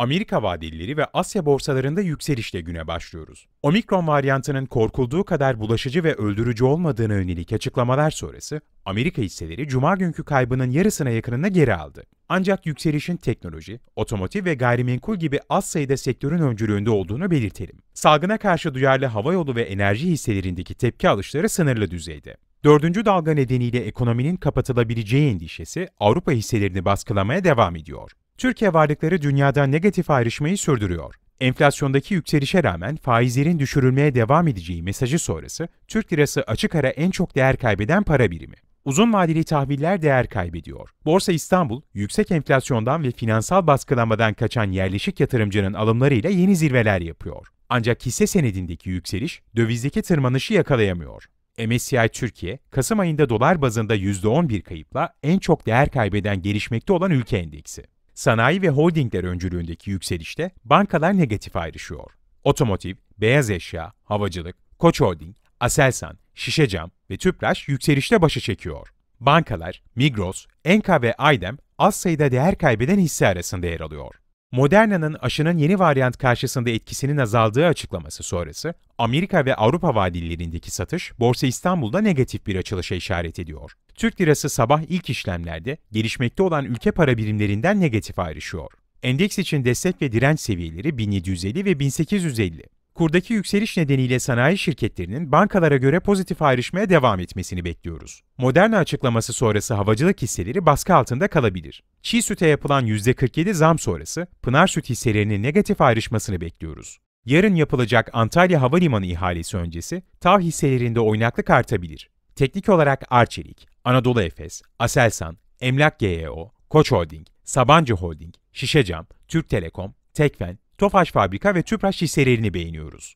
Amerika vadeleri ve Asya borsalarında yükselişle güne başlıyoruz. Omikron varyantının korkulduğu kadar bulaşıcı ve öldürücü olmadığına yönelik açıklamalar sonrası Amerika hisseleri cuma günkü kaybının yarısına yakınına geri aldı. Ancak yükselişin teknoloji, otomotiv ve gayrimenkul gibi az sayıda sektörün öncülüğünde olduğunu belirtelim. Salgına karşı duyarlı havayolu ve enerji hisselerindeki tepki alışları sınırlı düzeyde. Dördüncü dalga nedeniyle ekonominin kapatılabileceği endişesi Avrupa hisselerini baskılamaya devam ediyor. Türkiye varlıkları dünyada negatif ayrışmayı sürdürüyor. Enflasyondaki yükselişe rağmen faizlerin düşürülmeye devam edeceği mesajı sonrası Türk lirası açık ara en çok değer kaybeden para birimi. Uzun vadeli tahviller değer kaybediyor. Borsa İstanbul, yüksek enflasyondan ve finansal baskılanmadan kaçan yerleşik yatırımcının alımlarıyla yeni zirveler yapıyor. Ancak hisse senedindeki yükseliş, dövizdeki tırmanışı yakalayamıyor. MSCI Türkiye, Kasım ayında dolar bazında %11 kayıpla en çok değer kaybeden gelişmekte olan ülke endeksi. Sanayi ve holdingler öncülüğündeki yükselişte bankalar negatif ayrışıyor. Otomotiv, beyaz eşya, havacılık, Koç Holding, Aselsan, Şişecam ve Tüpraş yükselişte başı çekiyor. Bankalar, Migros, Enka ve Aydem az sayıda değer kaybeden hisse arasında yer alıyor. Moderna'nın aşının yeni varyant karşısında etkisinin azaldığı açıklaması sonrası, Amerika ve Avrupa vadilerindeki satış, Borsa İstanbul'da negatif bir açılışa işaret ediyor. Türk lirası sabah ilk işlemlerde gelişmekte olan ülke para birimlerinden negatif ayrışıyor. Endeks için destek ve direnç seviyeleri 1750 ve 1850. Kurdaki yükseliş nedeniyle sanayi şirketlerinin bankalara göre pozitif ayrışmaya devam etmesini bekliyoruz. Moderna açıklaması sonrası havacılık hisseleri baskı altında kalabilir. Çiğ süte yapılan %47 zam sonrası Pınar Süt hisselerinin negatif ayrışmasını bekliyoruz. Yarın yapılacak Antalya Havalimanı ihalesi öncesi TAV hisselerinde oynaklık artabilir. Teknik olarak Arçelik, Anadolu Efes, Aselsan, Emlak GEO, Koç Holding, Sabancı Holding, Şişecam, Türk Telekom, Tekfen, Tofaş Fabrika ve Tüpraş hisselerini beğeniyoruz.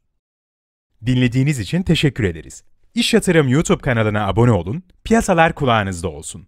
Dinlediğiniz için teşekkür ederiz. İş Yatırım YouTube kanalına abone olun, piyasalar kulağınızda olsun.